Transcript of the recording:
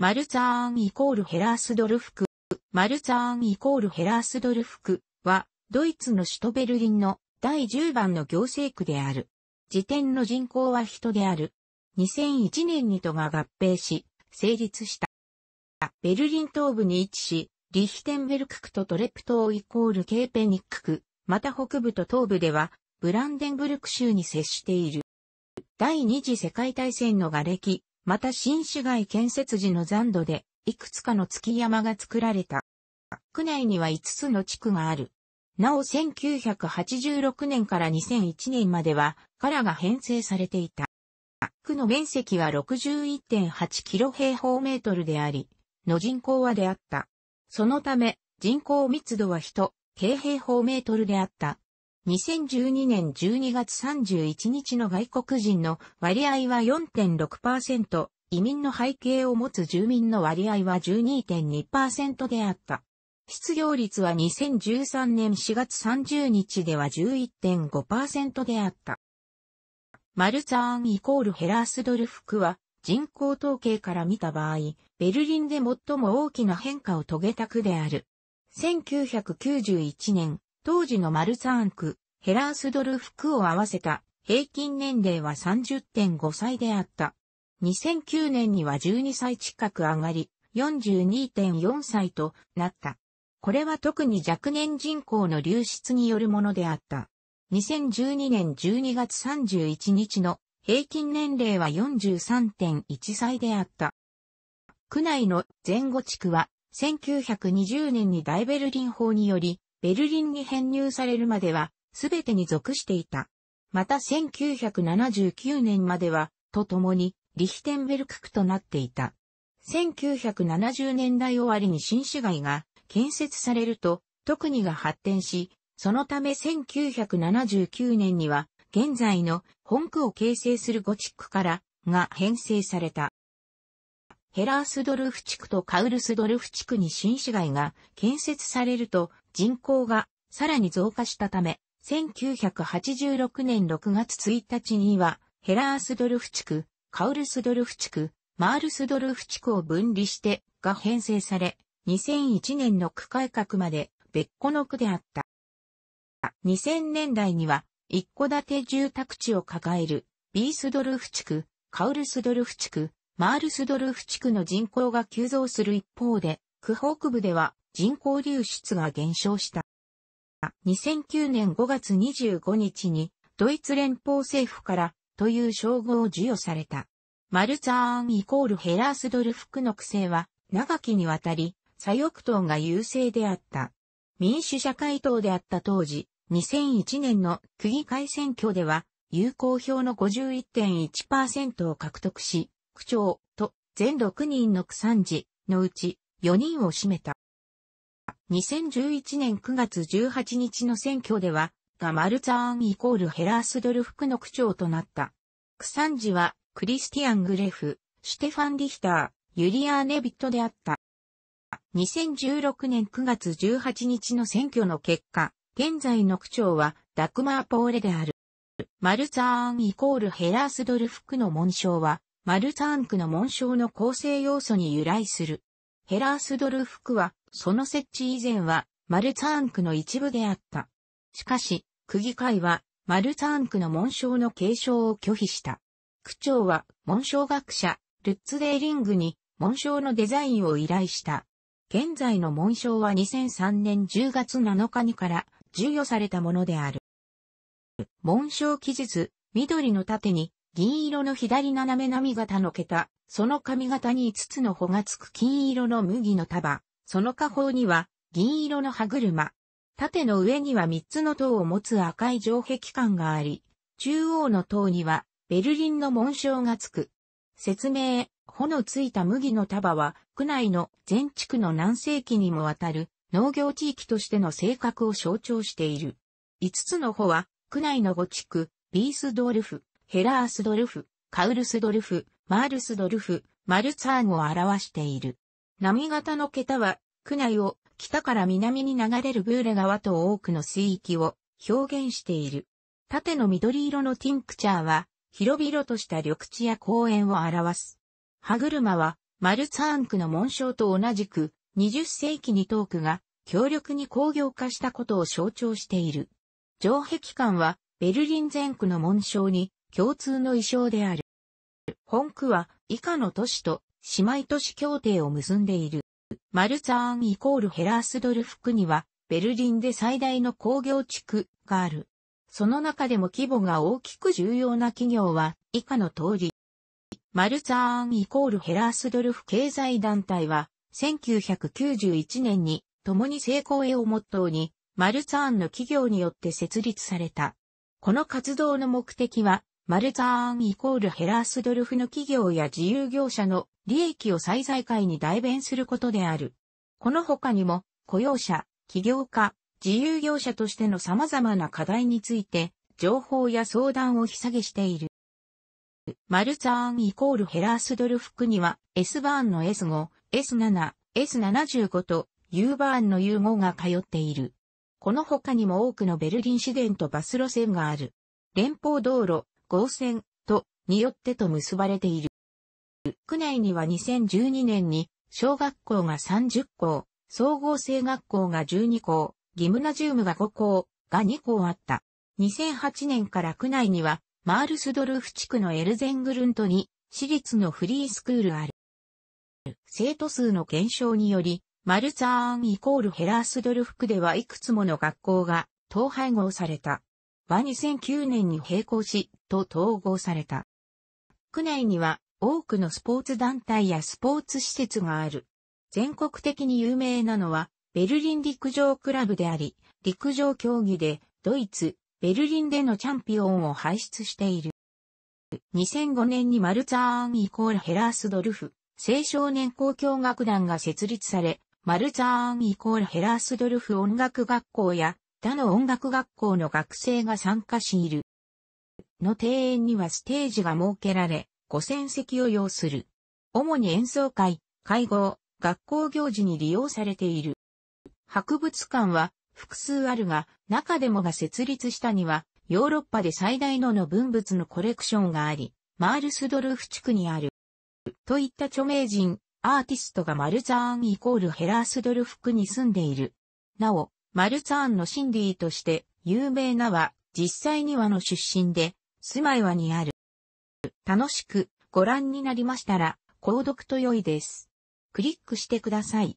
マルツァーンイコールヘラースドルフク、マルツァーンイコールヘラースドルフクは、ドイツの首都ベルリンの第10番の行政区である。時点の人口は人である。2001年に都が合併し、成立した。ベルリン東部に位置し、リヒテンベルク区とトレプトをイコールケーペニック区、また北部と東部では、ブランデンブルク州に接している。第二次世界大戦の瓦礫、また新市街建設時の残土で、いくつかの月山が作られた。区内には5つの地区がある。なお1986年から2001年までは、カラが編成されていた。区の面積は61.8キロ平方メートルであり、の人口はであった。そのため、人口密度は人、軽平方メートルであった。2012年12月31日の外国人の割合は4.6%、移民の背景を持つ住民の割合は12.2%であった。失業率は2013年4月30日では11.5%であった。マルツァーンイコールヘラースドルフ区は人口統計から見た場合、ベルリンで最も大きな変化を遂げた区である。1991年、当時のマルツァーン区、ヘラースドルフクを合わせた平均年齢は30.5歳であった。2009年には12歳近く上がり、42.4歳となった。これは特に若年人口の流出によるものであった。2012年12月31日の平均年齢は43.1歳であった。区内の前後地区は1920年に大ベルリン法によりベルリンに編入されるまではすべてに属していた。また1979年までは、と共に、リヒテンベルク区となっていた。1970年代終わりに新市街が建設されると、特にが発展し、そのため1979年には、現在の本区を形成する5地区から、が編成された。ヘラースドルフ地区とカウルスドルフ地区に新市街が建設されると、人口がさらに増加したため、1986年6月1日には、ヘラースドルフ地区、カウルスドルフ地区、マールスドルフ地区を分離してが編成され、2001年の区改革まで別個の区であった。2000年代には、一戸建て住宅地を抱える、ビースドルフ地区、カウルスドルフ地区、マールスドルフ地区の人口が急増する一方で、区北部では人口流出が減少した。2009年5月25日にドイツ連邦政府からという称号を授与された。マルツァーンイコールヘラースドルフ区の区政は長きにわたり左翼党が優勢であった。民主社会党であった当時、2001年の区議会選挙では有効票の51.1%を獲得し、区長と全6人の区参事のうち4人を占めた。2011年9月18日の選挙では、がマルツァーンイコールヘラースドルフ区の区長となった。クサンジは、クリスティアン・グレフ、シュテファン・リヒター、ユリアーネ・ビットであった。2016年9月18日の選挙の結果、現在の区長はダクマー・ポーレである。マルツァーンイコールヘラースドルフ区の紋章は、マルツァーン区の紋章の構成要素に由来する。ヘラースドルフ区は、その設置以前は、マルツァン区の一部であった。しかし、区議会は、マルツァン区の紋章の継承を拒否した。区長は、紋章学者、ルッツデーリングに、紋章のデザインを依頼した。現在の紋章は2003年10月7日にから授与されたものである。紋章記述、緑の縦に銀色の左斜め波型の桁、その髪型に5つの穂がつく金色の麦の束、その下方には銀色の歯車。縦の上には3つの塔を持つ赤い城壁館があり、中央の塔にはベルリンの紋章がつく。説明、穂のついた麦の束は、区内の全地区の何世紀にもわたる農業地域としての性格を象徴している。5つの穂は、区内の5地区、ビースドルフ、ヘラースドルフ、カウルスドルフ、マールスドルフ、マルツァーンを表している。波形の桁は、区内を北から南に流れるブーレ川と多くの水域を表現している。縦の緑色のティンクチャーは、広々とした緑地や公園を表す。歯車は、マルツァーン区の紋章と同じく、20世紀に遠くが強力に工業化したことを象徴している。城壁館は、ベルリン全区の紋章に共通の意匠である。本区は以下の都市と姉妹都市協定を結んでいる。マルツァーンイコールヘラースドルフ区には、ベルリンで最大の工業地区がある。その中でも規模が大きく重要な企業は以下の通り。マルツァーンイコールヘラースドルフ経済団体は、1991年に共に成功へをモットーに、マルツァーンの企業によって設立された。この活動の目的は、マルツァーンイコールヘラースドルフの企業や自由業者の利益を最在界に代弁することである。この他にも、雇用者、企業家、自由業者としての様々な課題について、情報や相談を引下げしている。マルツァーンイコールヘラースドルフには S バーンの S5、S7、S75 と U バーンの U5 が通っている。この他にも多くのベルリン市電とバス路線がある。連邦道路、合戦とによってと結ばれている。区内には2012年に小学校が30校、総合生学校が12校、ギムナジウムが5校、が2校あった。2008年から区内にはマールスドルフ地区のエルゼングルントに私立のフリースクールある。生徒数の減少により、マルツァーンイコールヘラースドルフ区ではいくつもの学校が統廃合された。は2009年に並行し、と統合された。区内には多くのスポーツ団体やスポーツ施設がある。全国的に有名なのはベルリン陸上クラブであり、陸上競技でドイツ、ベルリンでのチャンピオンを輩出している。2005年にマルツァーンイコールヘラースドルフ、青少年交響楽団が設立され、マルツァーンイコールヘラースドルフ音楽学校や他の音楽学校の学生が参加している。の庭園にはステージが設けられ、5000席を要する。主に演奏会、会合、学校行事に利用されている。博物館は複数あるが、中でもが設立したには、ヨーロッパで最大のの文物のコレクションがあり、マールスドルフ地区にある。といった著名人、アーティストがマルザーンイコールヘラースドルフ区に住んでいる。なお、マルザーンのシンディーとして有名なは、実際にはの出身で、住まいはにある。楽しくご覧になりましたら、購読と良いです。クリックしてください。